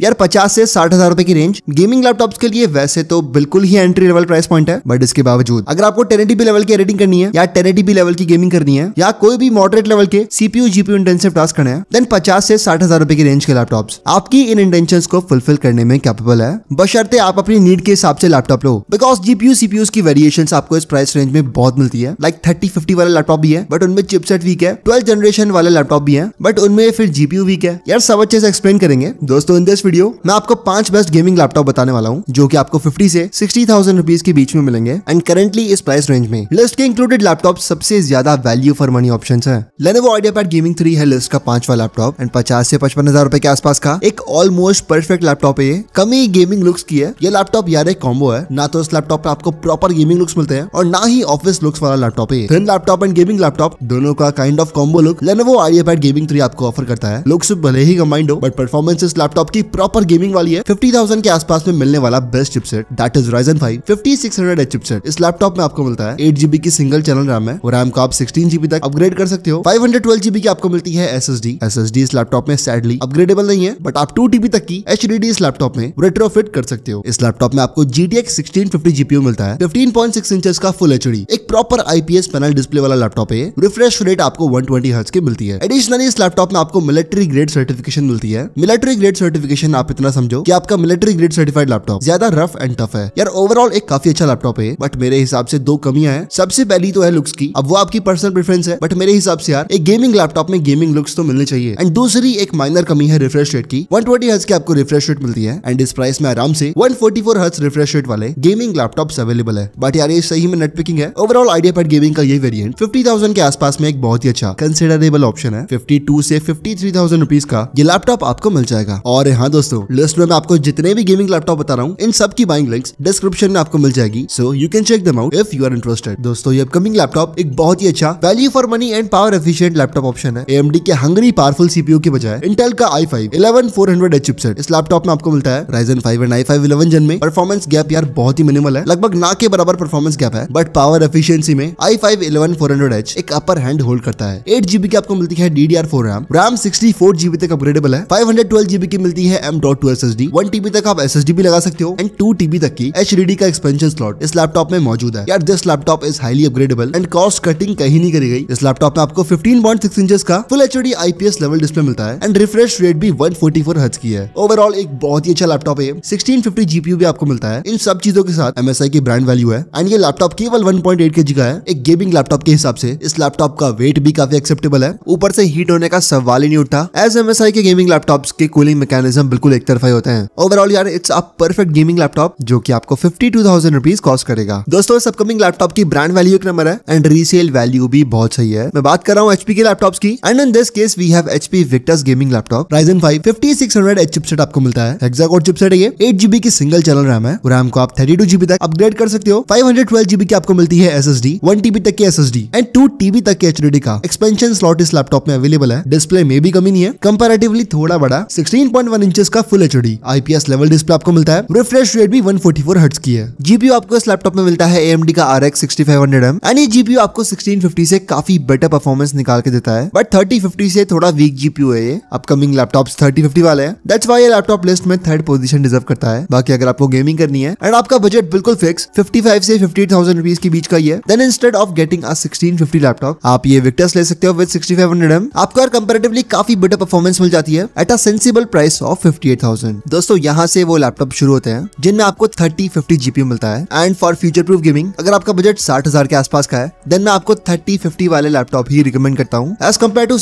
यार 50 से साठ हजार रुपए की रेंज गेमिंग लैपटॉप्स के लिए वैसे तो बिल्कुल ही एंट्री लेवल प्राइस पॉइंट है बट इसके बावजूद अगर आपको टेन लेवल की एडिटिंग करनी है या टेन लेवल की गेमिंग करनी है या कोई भी मॉडरेट लेवल के सीपीयू जीपीयू इंटेंसिव टास्क करने हैं देन पचास से साठ हजार रुपए की रेंज के लैपटॉप आपकी इन इंटेंशन को फुलफिल करने में कैपेबल है बशर्ते आप अपनी नीड के हिसाब से लैपटॉप लो बिकॉज जीपीयू सीपीयू की वेरिएशन आपको इस प्राइस रेंज में बहुत मिलती है लाइक थर्टी फिफ्टी वाला लैपटॉप भी है बट उनमें चिपसेट वीक है ट्वेल्थ जनरेशन वाले लैपटॉप भी है बट उनमें फिर जीपीयू वीक है यार सब अच्छे से एक्सप्लेन करेंगे दोस्तों इन दिस वीडियो मैं आपको पांच बेस्ट गेमिंग लैपटॉप बताने वाला हूँ जो की आपको फिफ्टी से सिक्सटी थाउजेंड रुपीज के बीच में मिलेंगे एंड करेंटली इस प्राइस रेंज में लिस्ट के इंक्लूडेड लैपटॉप सबसे ज्यादा वैल्यू फॉर मनी ऑप्शन है Lenovo IdeaPad gaming three है लिस्ट का पांचवा लैपटॉप एंड पचास से पचपन हजार के आसपास का एक ऑलमोस्ट परफेक्ट लैपटॉप है कम कमी गेमिंग लुक्स की है यह लैपटॉप यार एक कॉम्बो है ना तो इस लैपटॉप पे आपको प्रॉपर गेमिंग लुक्स मिलते हैं और ना ही ऑफिस लुक्स वाला लैपटॉप है thin laptop and gaming laptop दोनों का kind of combo look Lenovo IdeaPad gaming three आपको ऑफर करता है लुक्स भले ही कम्बाइंड हो बट परफॉर्मेंस इस लैपटॉप की प्रॉपर गेमिंग वाली है फिफ्टी थाउजेंड के आसपास में मिलने वाला best chipset that is Ryzen five fifty six hundred H chipset इस लैपटॉप में आपको मिलता है एट जीबी की सिंगल चैनल रैम है और रैम को आप सिक्सटीन जीबी तक अपग्रेड कर सकते हो फाइव हंड्रेड ट्वेल्व जीबी की आपको मिलती है S S D S S D इस लैपटॉप में सैडली अपग्रेडेबल नहीं है बट आप टू टीबी तक की एच डी डी इस लैपटॉप में रेट्रोफिट कर सकते हो इस लैपटॉप में आपको G T X sixteen fifty GPU मिलता है फिफ्टीन पॉइंट सिक्स इंचेस का फुल एच डी एक प्रॉपर आईपीएस पैनल डिस्प्ले वाला लैपटॉप है रिफ्रेश रेट आपको वन ट्वेंटी हर्ट्स की मिलती है एडिशनली इस लैपटॉप में आपको मिलिट्री ग्रेड सर्टिफिकेशन मिलती है मिलिट्री ग्रेड सर्टिफिकेशन स्पेसिफिकेशन आप इतना समझो कि आपका मिलिट्री ग्रेड सर्टिफाइड लैपटॉप ज्यादा रफ एंड टफ है यार ओवरऑल एक काफी अच्छा लैपटॉप है बट मेरे हिसाब से दो कमियां हैं सबसे पहली तो है लुक्स की अब वो आपकी पर्सनल प्रेफरेंस है बट मेरे हिसाब से यार एक गेमिंग लैपटॉप में गेमिंग लुक्स तो मिलने चाहिए एंड दूसरी एक माइनर कमी है रिफ्रेश रेट की वन ट्वेंटी की आपको रिफ्रेश रेट मिलती है एंड इस प्राइस में आराम से one forty four refresh rate वाले गेमिंग लैपटॉप अवेलेबल है बट यार ये सही में नेट पिकिंग है ओवरऑल आइडिया पैड गेमिंग का ये वेरियंट फिफ्टी थाउजेंड के आसपास में एक बहुत ही अच्छा कंसिडरेबल ऑप्शन है फिफ्टी टू से फिफ्टी थ्री थाउजेंड रुपीज का ये लैपटॉप आपको मिल जाएगा और यहाँ दोस्तों लिस्ट में मैं आपको जितने भी गेमिंग लैपटॉप बता रहा हूँ इन सब की बाइंग लिंक्स डिस्क्रिप्शन में आपको मिल जाएगी so you can check them out if you are interested दोस्तों ये अपकमिंग लैपटॉप एक बहुत ही अच्छा value for money and power efficient laptop option है एम के हंगरी पावरफुल सीपीओ के बजाय इंटेल का I five eleven four hundred H chipset इस लैपटॉप में आपको मिलता है Ryzen five and I five eleven gen में परफॉर्मेंस गैप यार बहुत ही मिनिमल है लगभग ना के बराबर परफॉर्मेंस गैप है बट पावर एफिशियंसी में I five eleven four hundred H एक अपर हैंड होल्ड करता है एट जीबी की आपको मिलती है D D R four RAM RAM sixty four GB तक अपग्रेडेबल है फाइव हंड्रेड ट्वेल्व जीबी की मिलती है M dot two S S D one TB तक आप एस एस डी भी लगा सकते हो एंड टू टीबी तक की एच डी डी का एक्सपेंशन स्लॉट इस लैपटॉप में मौजूद है यार this laptop is highly upgradable and cost cutting कहीं नहीं करी गई इस लैपटॉप में आपको फिफ्टीन पॉइंट सिक्स इंच का full H D I P S level display मिलता है एंड रिफ्रेश रेट भी वन फोर्टी फोर हर्ट्ज की है ओवरऑल एक बहुत ही अच्छा लैपटॉप है सिक्सटीन 1650 जीपीयू भी आपको मिलता है इन सब चीजों के साथ एम एस आई की ब्रांड वैल्यू है एंड ये लैपटॉप केवल one point eight K G का है एक गेमिंग लैपटॉप के हिसाब से इस लैपटॉप का वेट भी काफी एक्सेप्टेबल है ऊपर से हीट होने का सवाल ही नहीं उठता एज एम एस आई के गेमिंग लैपटॉप के कूलिंग मैकेनिज्म दाम बिल्कुल एक तरफा ही होते हैं ओवरऑल यार it's a perfect gaming laptop जो कि आपको fifty two thousand rupees cost करेगा दोस्तों इस अपकमिंग लैपटॉप की ब्रांड वैल्यू एक नंबर है एंड रीसेल वैल्यू भी बहुत सही है मैं बात कर रहा हूँ एचपी के लैपटॉप की and in this case we have HP Victus gaming laptop Ryzen five fifty six hundred H chipset आपको मिलता है हेक्साकोड चिपसेट है ये एट जीबी की सिंगल चैनल रैम है रैम को आप थर्टी टू जीबी तक अपग्रेड कर सकते हो फाइव हंड्रेड ट्वेल्व जीबी की आपको मिलती है S S D one TB तक की S S D and two TB तक के एच डी का एक्सपेंशन स्लॉट इस लैपटॉप में अवेलेबल है डिस्प्ले में भी कमी नहीं है कंपेरेटिवली थोड़ा बड़ा sixteen point one inch inches का full H IPS level display आपको मिलता है रिफ्रेश रेट भी 144 फोर्टी हर्ट्स की है जीपीयू आपको इस लैपटॉप में मिलता है एम का आर एक्स M एंड ये जीपीयू आपको 1650 से काफी बेटर परफॉर्मेंस निकाल के देता है बट 3050 से थोड़ा वीक जीपीयू है ये अपकमिंग लैपटॉप 3050 वाले हैं दैट्स व्हाई ये लैपटॉप लिस्ट में थर्ड पोजीशन डिजर्व करता है बाकी अगर आपको गेमिंग करनी है एंड आपका बजट बिल्कुल फिक्स 55 से 50000 रुपीस के बीच का ही है then instead of getting a 1650 laptop आप ये विक्टर्स ले सकते हो विद 6500 एम आपको और कंपैरेटिवली काफी बेटर परफॉर्मेंस मिल जाती है at a sensible price of 58,000 दोस्तों यहाँ से वो लैपटॉप शुरू होते हैं जिनमें आपको 30 50 जीपी मिलता है and for future proof gaming अगर आपका बजट 60,000 के आसपास का है देन मैं आपको 30 50 वाले लैपटॉप ही रिकमेंड करता हूँ as compared to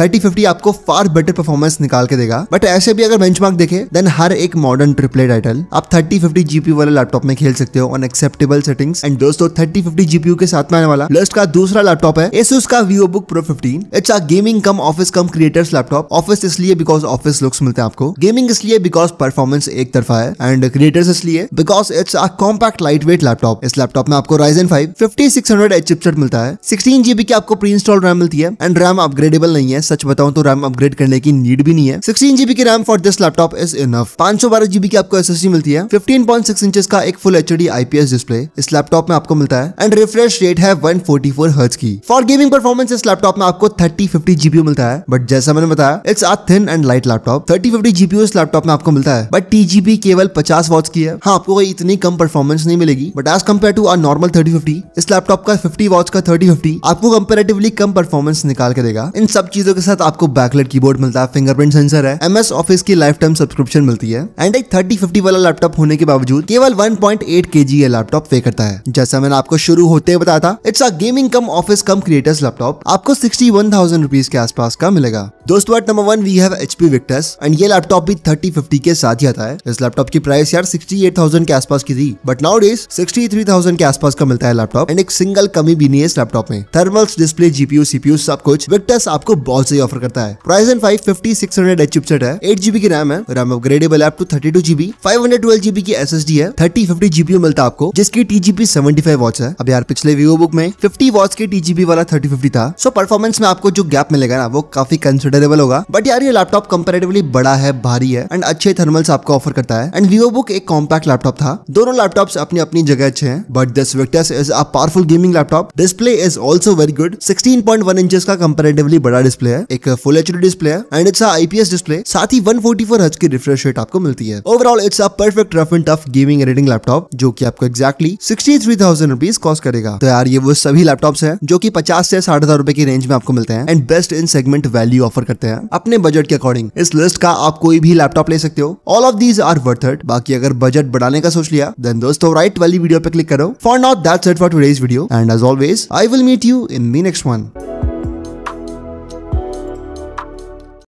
thirty fifty आपको फार बेटर परफॉर्मेंस निकाल के देगा बट ऐसे भी अगर बेंच मार्क देखे देन हर एक मॉडर्न ट्रिपले टाइटल आप थर्टी फिफ्टी जीपी वाले लैपटॉप में खेल सकते हो ऑन एक्सेप्टेबल सेटिंग एंड दोस्तों थर्टी फिफ्टी जीपी के साथ में आने वाला लिस्ट का दूसरा लैपटॉप है एसुस का Vivobook pro fifteen it's a gaming cum office cum creators laptop office इसलिए बिकॉज ऑफिस लुक्स मिलते हैं आपको को गेमिंग इसलिए बिकॉज परफॉर्मेंस एक तरफा है एंड क्रिएटर्स इसलिए because it's a compact light weight laptop इस लैपटॉप में आपको Ryzen five fifty six hundred H chipset मिलता है सिक्सटीन जीबी की आपको प्री इंस्टॉल रैम मिलती है एंड रैम अपग्रेडेबल नहीं है सच बताऊं तो रैम अपग्रेड करने की नीड भी नहीं है सिक्सटीन जीबी की RAM for this laptop is enough पांच सौ बारह जीबी की आपको एस मिलती है फिफ्टीन पॉइंट सिक्स इंच का एक full H D IPS display इस लैपटॉप में आपको मिलता है एंड रिफ्रेश रेट है वन फोर्टी फोर हर्ज की फॉर गेमिंग परफॉर्मेंस इस लैपटॉप में आपको थर्टी फिफ्टी जीबी मिलता है बट जैसा मैंने बताया it's a thin and light laptop thirty fifty भी जीपीयू इस लैपटॉप में आपको मिलता है बट टीजीपी केवल पचास वॉट्स की है हाँ आपको इतनी कम परफॉर्मेंस नहीं मिलेगी but as compared to our normal thirty fifty इस लैपटॉप का फिफ्टी वॉट्स का थर्टी फिफ्टी आपको कम्पेरेटिवली कम परफॉर्मेंस निकाल के देगा इन सब चीजों के साथ आपको बैकलेट कीबोर्ड मिलता है फिंगरप्रिंट सेंसर है एम ऑफिस की लाइफ टाइम सब्सक्रिप्शन मिलती है एंड एक थर्टी फिफ्टी वाला लैपटॉप होने के बावजूद केवल वन पॉइंट एट के जी लैपटॉप पे करता है जैसा मैंने आपको शुरू होते बताया था it's a gaming cum office cum creators laptop आपको सिक्सटी वन थाउजेंड रुपीज के आसपास का मिलेगा दोस्तों number one we have HP Victus and ये लैपटॉप भी थर्टी फिफ्टी के साथ ही आता है इस लैपटॉप की प्राइस यार सिक्सटी एट थाउजेंड के आसपास की थी but nowadays sixty three thousand के आसपास का मिलता है लैपटॉप एंड एक सिंगल कमी भी नहीं है इस लैपटॉप में थर्मल्स डिस्प्ले जीपीयू सीपीयू सब कुछ विक्टस आपको बहुत सही ऑफर करता है price and five fifty six hundred H chipset है एट जीबी की रैम है RAM upgradable up to thirty two GB five hundred twelve GB की एस एस डी है थर्टी फिफ्टी जीबीयू मिलता आपको जिसकी T GP seventy five watts है अब यार पिछले वीवो बुक में फिफ्टी वॉच के टी जीबी वाला थर्टी फिफ्टी था सो परफॉर्मेंस में आपको जो गैप मिलेगा ना वो काफी कंसिडरेबल होगा बट यार ये लैपटॉप कंपेरेटिवली बड़ा है है भारी है एंड अच्छे थर्मल्स आपको ऑफर करता है एंड वीवो बुक एक कॉम्पैक्ट लैपटॉप था दोनों लैपटॉप्स अपनी अपनी जगह अच्छे हैं but this Victus is a powerful gaming laptop display is also very good sixteen point one inch का कंपेरेटिवली बड़ा डिस्प्ले है एक फुल एच डिस्प्ले है एंड इट्स आईपीएस डिस्प्ले साथ ही वन फोर्टी फोर हर्ट्ज की रिफ्रेश रेट आपको मिलती है overall it's a perfect rough and tough gaming editing laptop जो की आपको exactly sixty three thousand rupees cost करेगा तो यार ये वो सभी लैपटॉप है जो की पचास से साठ हजार रुपए की रेंज में आपको मिलते हैं and best in segment value offer करते हैं अपने बजट के अकॉर्डिंग इस लिस्ट का आप कोई भी लैपटॉप ले सकते हो all of these are worth it बाकी अगर बजट बढ़ाने का सोच लिया देन दोस्तों राइट वाली वीडियो पे क्लिक करो for not that's it for today's video and as always I will meet you in me next one